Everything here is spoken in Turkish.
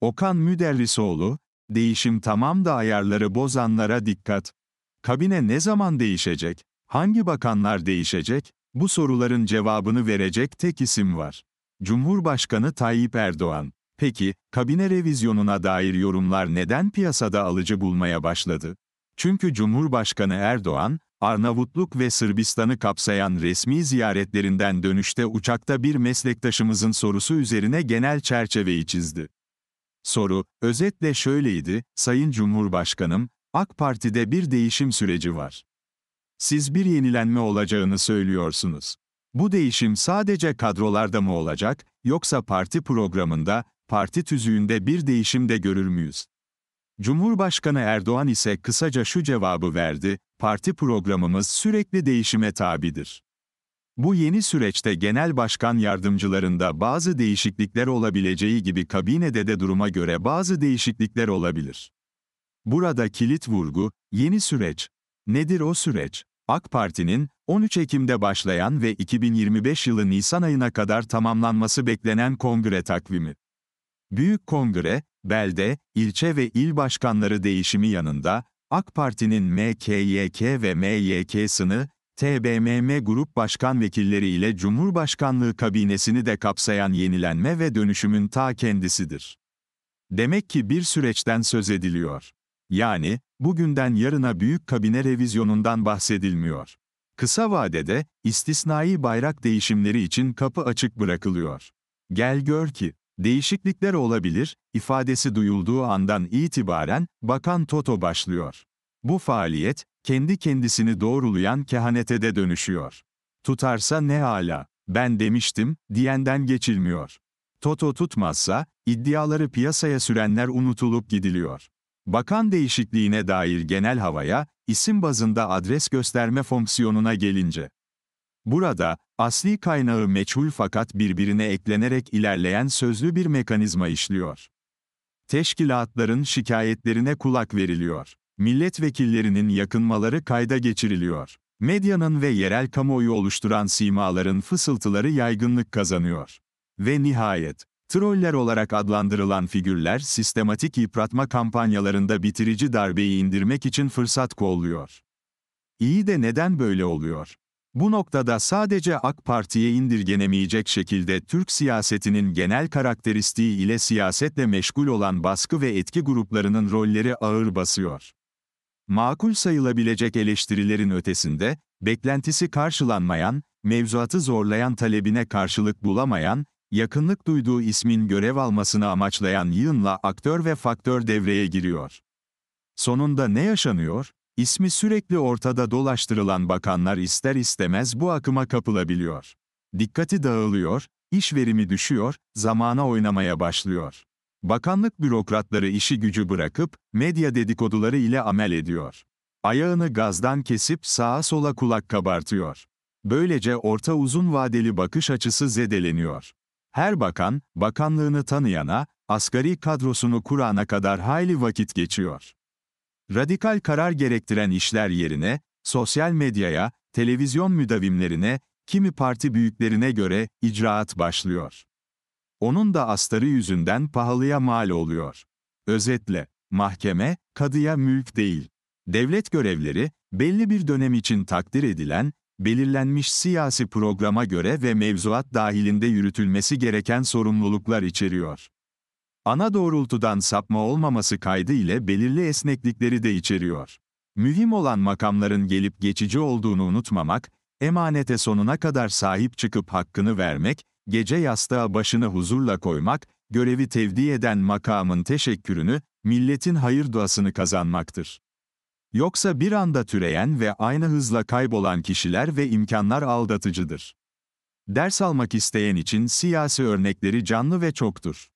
Okan Müderrisoğlu, değişim tamam da ayarları bozanlara dikkat. Kabine ne zaman değişecek? Hangi bakanlar değişecek? Bu soruların cevabını verecek tek isim var. Cumhurbaşkanı Tayyip Erdoğan. Peki, kabine revizyonuna dair yorumlar neden piyasada alıcı bulmaya başladı? Çünkü Cumhurbaşkanı Erdoğan, Arnavutluk ve Sırbistan'ı kapsayan resmi ziyaretlerinden dönüşte uçakta bir meslektaşımızın sorusu üzerine genel çerçeveyi çizdi. Soru, özetle şöyleydi, Sayın Cumhurbaşkanım, AK Parti'de bir değişim süreci var. Siz bir yenilenme olacağını söylüyorsunuz. Bu değişim sadece kadrolarda mı olacak, yoksa parti programında, parti tüzüğünde bir değişim de görür müyüz? Cumhurbaşkanı Erdoğan ise kısaca şu cevabı verdi, parti programımız sürekli değişime tabidir. Bu yeni süreçte genel başkan yardımcılarında bazı değişiklikler olabileceği gibi kabinede de duruma göre bazı değişiklikler olabilir. Burada kilit vurgu, yeni süreç. Nedir o süreç? AK Parti'nin 13 Ekim'de başlayan ve 2025 yılı Nisan ayına kadar tamamlanması beklenen kongre takvimi. Büyük kongre, belde, ilçe ve il başkanları değişimi yanında, AK Parti'nin MKYK ve MYK MYK'sını TBMM Grup Başkan Vekilleri ile Cumhurbaşkanlığı kabinesini de kapsayan yenilenme ve dönüşümün ta kendisidir. Demek ki bir süreçten söz ediliyor. Yani, bugünden yarına büyük kabine revizyonundan bahsedilmiyor. Kısa vadede, istisnai bayrak değişimleri için kapı açık bırakılıyor. Gel gör ki, değişiklikler olabilir, ifadesi duyulduğu andan itibaren, Bakan Toto başlıyor. Bu faaliyet, kendi kendisini doğrulayan kehanete de dönüşüyor. Tutarsa ne hala, ben demiştim, diyenden geçilmiyor. Toto tutmazsa, iddiaları piyasaya sürenler unutulup gidiliyor. Bakan değişikliğine dair genel havaya, isim bazında adres gösterme fonksiyonuna gelince. Burada, asli kaynağı meçhul fakat birbirine eklenerek ilerleyen sözlü bir mekanizma işliyor. Teşkilatların şikayetlerine kulak veriliyor milletvekillerinin yakınmaları kayda geçiriliyor. Medyanın ve yerel kamuoyu oluşturan simaların fısıltıları yaygınlık kazanıyor. Ve nihayet, troller olarak adlandırılan figürler sistematik yıpratma kampanyalarında bitirici darbeyi indirmek için fırsat kolluyor. İyi de neden böyle oluyor? Bu noktada sadece AK Parti'ye indirgenemeyecek şekilde Türk siyasetinin genel karakteristiği ile siyasetle meşgul olan baskı ve etki gruplarının rolleri ağır basıyor. Makul sayılabilecek eleştirilerin ötesinde, beklentisi karşılanmayan, mevzuatı zorlayan talebine karşılık bulamayan, yakınlık duyduğu ismin görev almasını amaçlayan yığınla aktör ve faktör devreye giriyor. Sonunda ne yaşanıyor? İsmi sürekli ortada dolaştırılan bakanlar ister istemez bu akıma kapılabiliyor. Dikkati dağılıyor, iş verimi düşüyor, zamana oynamaya başlıyor. Bakanlık bürokratları işi gücü bırakıp, medya dedikoduları ile amel ediyor. Ayağını gazdan kesip sağa sola kulak kabartıyor. Böylece orta uzun vadeli bakış açısı zedeleniyor. Her bakan, bakanlığını tanıyana, asgari kadrosunu kurana kadar hayli vakit geçiyor. Radikal karar gerektiren işler yerine, sosyal medyaya, televizyon müdavimlerine, kimi parti büyüklerine göre icraat başlıyor. Onun da astarı yüzünden pahalıya mal oluyor. Özetle, mahkeme, kadıya mülk değil. Devlet görevleri, belli bir dönem için takdir edilen, belirlenmiş siyasi programa göre ve mevzuat dahilinde yürütülmesi gereken sorumluluklar içeriyor. Ana doğrultudan sapma olmaması kaydı ile belirli esneklikleri de içeriyor. Mühim olan makamların gelip geçici olduğunu unutmamak, emanete sonuna kadar sahip çıkıp hakkını vermek, gece yastığa başını huzurla koymak, görevi tevdi eden makamın teşekkürünü, milletin hayır duasını kazanmaktır. Yoksa bir anda türeyen ve aynı hızla kaybolan kişiler ve imkanlar aldatıcıdır. Ders almak isteyen için siyasi örnekleri canlı ve çoktur.